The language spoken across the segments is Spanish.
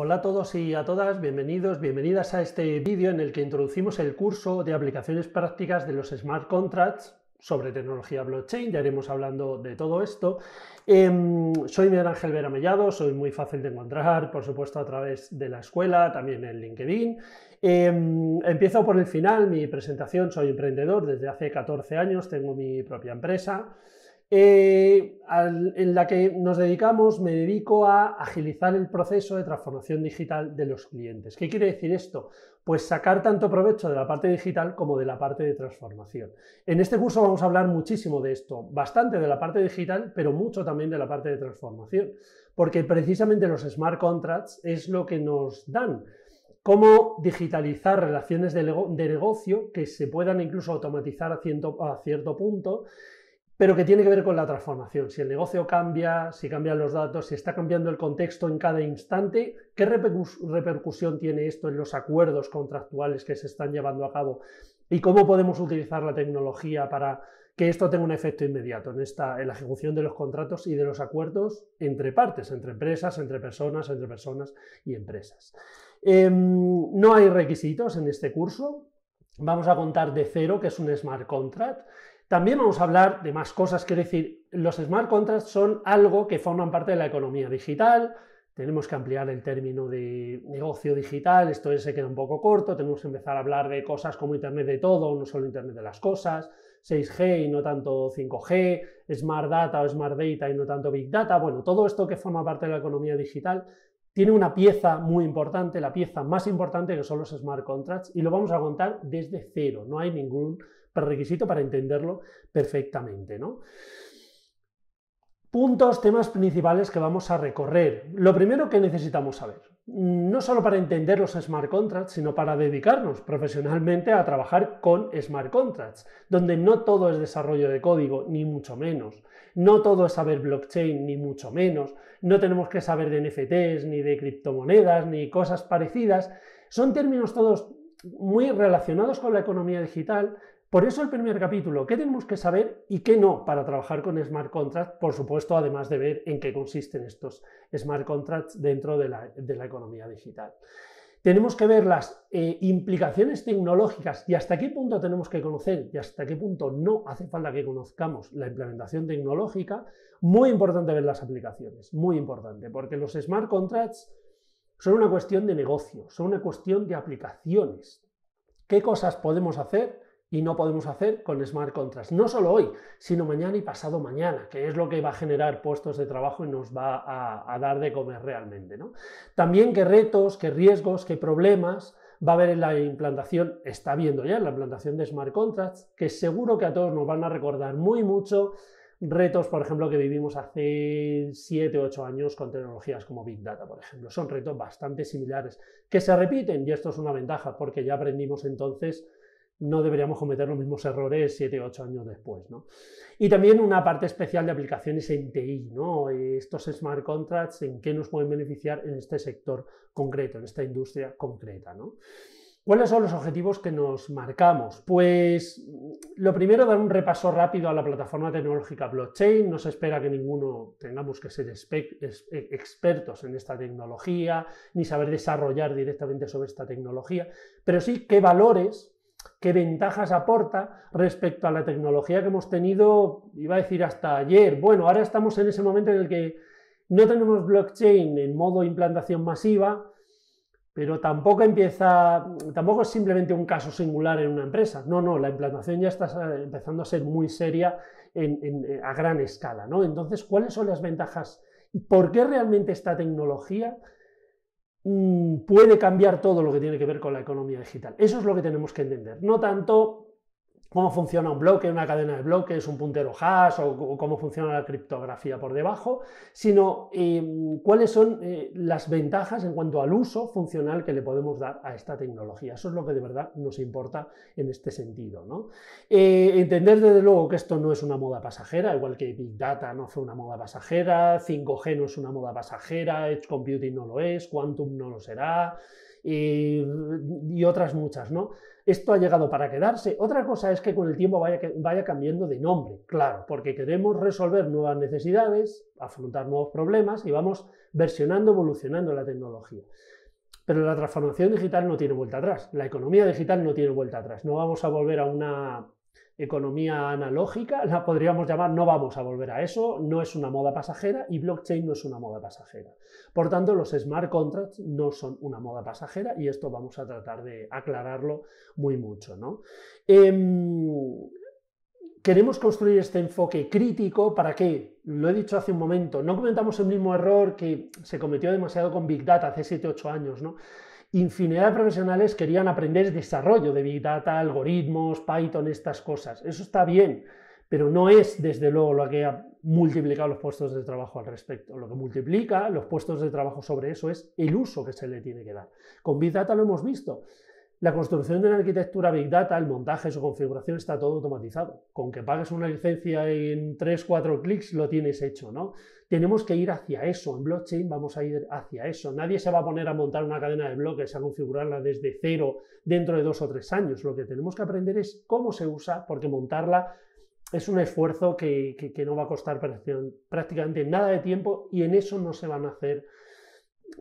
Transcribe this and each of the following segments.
Hola a todos y a todas, bienvenidos, bienvenidas a este vídeo en el que introducimos el curso de aplicaciones prácticas de los smart contracts sobre tecnología blockchain, ya iremos hablando de todo esto. Em, soy Miguel Ángel Vera Mellado, soy muy fácil de encontrar, por supuesto, a través de la escuela, también en LinkedIn. Em, empiezo por el final, mi presentación, soy emprendedor desde hace 14 años, tengo mi propia empresa. Eh, en la que nos dedicamos, me dedico a agilizar el proceso de transformación digital de los clientes. ¿Qué quiere decir esto? Pues sacar tanto provecho de la parte digital como de la parte de transformación. En este curso vamos a hablar muchísimo de esto, bastante de la parte digital, pero mucho también de la parte de transformación, porque precisamente los smart contracts es lo que nos dan cómo digitalizar relaciones de, negocio que se puedan incluso automatizar a cierto punto pero que tiene que ver con la transformación. Si el negocio cambia, si cambian los datos, si está cambiando el contexto en cada instante, ¿qué repercusión tiene esto en los acuerdos contractuales que se están llevando a cabo? ¿Y cómo podemos utilizar la tecnología para que esto tenga un efecto inmediato en, esta, en la ejecución de los contratos y de los acuerdos entre partes, entre empresas, entre personas, entre personas y empresas? Em, no hay requisitos en este curso. Vamos a contar de cero, que es un smart contract. También vamos a hablar de más cosas, quiero decir, los smart contracts son algo que forman parte de la economía digital, tenemos que ampliar el término de negocio digital, esto se queda un poco corto, tenemos que empezar a hablar de cosas como Internet de todo, no solo Internet de las cosas, 6G y no tanto 5G, Smart Data o Smart Data y no tanto Big Data, bueno, todo esto que forma parte de la economía digital tiene una pieza muy importante, la pieza más importante que son los smart contracts y lo vamos a contar desde cero, no hay ningún requisito para entenderlo perfectamente. ¿no? Puntos, temas principales que vamos a recorrer. Lo primero que necesitamos saber, no solo para entender los smart contracts, sino para dedicarnos profesionalmente a trabajar con smart contracts, donde no todo es desarrollo de código, ni mucho menos. No todo es saber blockchain, ni mucho menos. No tenemos que saber de NFTs, ni de criptomonedas, ni cosas parecidas. Son términos todos muy relacionados con la economía digital, por eso el primer capítulo, ¿qué tenemos que saber y qué no para trabajar con smart contracts? Por supuesto, además de ver en qué consisten estos smart contracts dentro de la, economía digital. Tenemos que ver las eh, implicaciones tecnológicas y hasta qué punto tenemos que conocer y hasta qué punto no hace falta que conozcamos la implementación tecnológica. Muy importante ver las aplicaciones, muy importante, porque los smart contracts son una cuestión de negocio, son una cuestión de aplicaciones. ¿Qué cosas podemos hacer? y no podemos hacer con smart contracts. No solo hoy, sino mañana y pasado mañana, que es lo que va a generar puestos de trabajo y nos va a, dar de comer realmente. ¿no? También qué retos, qué riesgos, qué problemas va a haber en la implantación, está viendo ya en la implantación de smart contracts, que seguro que a todos nos van a recordar muy mucho retos, por ejemplo, que vivimos hace 7 o 8 años con tecnologías como Big Data, por ejemplo. Son retos bastante similares que se repiten y esto es una ventaja porque ya aprendimos entonces no deberíamos cometer los mismos errores siete o 8 años después. ¿no? Y también una parte especial de aplicaciones en TI, ¿no? estos smart contracts, en qué nos pueden beneficiar en este sector concreto, en esta industria concreta. ¿no? ¿Cuáles son los objetivos que nos marcamos? Pues lo primero, dar un repaso rápido a la plataforma tecnológica blockchain. No se espera que ninguno tengamos que ser e-, expertos en esta tecnología, ni saber desarrollar directamente sobre esta tecnología, pero sí qué valores qué ventajas aporta respecto a la tecnología que hemos tenido, iba a decir hasta ayer. Bueno, ahora estamos en ese momento en el que no tenemos blockchain en modo implantación masiva, pero tampoco empieza, tampoco es simplemente un caso singular en una empresa. No, no, la implantación ya está eh, empezando a ser muy seria eh, a gran escala, Entonces, ¿cuáles son las ventajas y por qué realmente esta tecnología Mm, puede cambiar todo lo que tiene que ver con la economía digital. Eso es lo que tenemos que entender. No tanto cómo funciona un bloque, una cadena de bloques, un puntero hash o, cómo funciona la criptografía por debajo, sino eh, cuáles son eh, las ventajas en cuanto al uso funcional que le podemos dar a esta tecnología. Eso es lo que de verdad nos importa en este sentido. Eh, entender desde luego que esto no es una moda pasajera, igual que Big Data no fue una moda pasajera, 5G no es una moda pasajera, Edge Computing no lo es, Quantum no lo será y, otras muchas, ¿no? Esto ha llegado para quedarse. Otra cosa es que con el tiempo vaya cambiando de nombre, claro, porque queremos resolver nuevas necesidades, afrontar nuevos problemas y vamos versionando, evolucionando la tecnología. Pero la transformación digital no tiene vuelta atrás, la economía digital no tiene vuelta atrás. No vamos a volver a una economía analógica, la podríamos llamar no vamos a volver a eso, no es una moda pasajera y blockchain no es una moda pasajera. Por tanto, los smart contracts no son una moda pasajera y esto vamos a tratar de aclararlo muy mucho. Em, queremos construir este enfoque crítico para que, lo he dicho hace un momento, no comentamos el mismo error que se cometió demasiado con Big Data hace 7-8 años. ¿no? infinidad de profesionales querían aprender desarrollo de Big Data, algoritmos, Python, estas cosas. Eso está bien, pero no es desde luego lo que ha multiplicado los puestos de trabajo al respecto. Lo que multiplica los puestos de trabajo sobre eso es el uso que se le tiene que dar. Con Big Data lo hemos visto. La construcción de una arquitectura Big Data, el montaje, su configuración, está todo automatizado. Con que pagues una licencia en 3, 4 clics, lo tienes hecho, ¿no? Tenemos que ir hacia eso. En blockchain vamos a ir hacia eso. Nadie se va a poner a montar una cadena de bloques, a configurarla desde cero dentro de dos o tres años. Lo que tenemos que aprender es cómo se usa, porque montarla es un esfuerzo que, que no va a costar prácticamente nada de tiempo y en eso no se van a hacer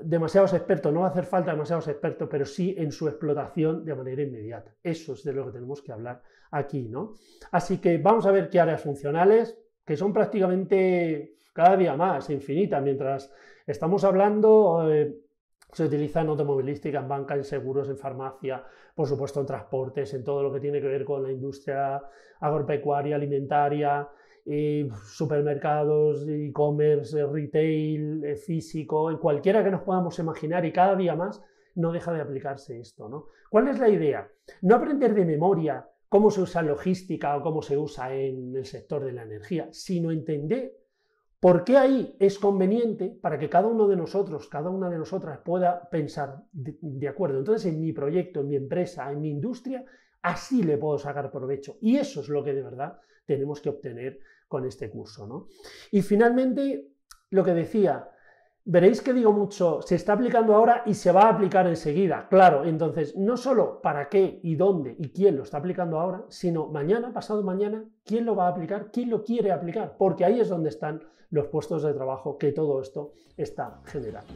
demasiados expertos, no va a hacer falta demasiados expertos, pero sí en su explotación de manera inmediata. Eso es de lo que tenemos que hablar aquí, ¿no? Así que vamos a ver qué áreas funcionales, que son prácticamente cada día más, infinitas, mientras estamos hablando... Eh, se utiliza en automovilística, en banca, en seguros, en farmacia, por supuesto en transportes, en todo lo que tiene que ver con la industria agropecuaria, alimentaria, supermercados, e-commerce, retail, eh, físico, en cualquiera que nos podamos imaginar y cada día más no deja de aplicarse esto. ¿no? ¿Cuál es la idea? No aprender de memoria cómo se usa logística o cómo se usa en el sector de la energía, sino entender por qué ahí es conveniente para que cada uno de nosotros, cada una de nosotras pueda pensar de acuerdo. Entonces, en mi proyecto, en mi empresa, en mi industria, así le puedo sacar provecho. Y eso es lo que de verdad tenemos que obtener con este curso. ¿no? Y finalmente, lo que decía, veréis que digo mucho, se está aplicando ahora y se va a aplicar enseguida. Claro, entonces, no solo para qué y dónde y quién lo está aplicando ahora, sino mañana, pasado mañana, quién lo va a aplicar, quién lo quiere aplicar, porque ahí es donde están los puestos de trabajo que todo esto está generando.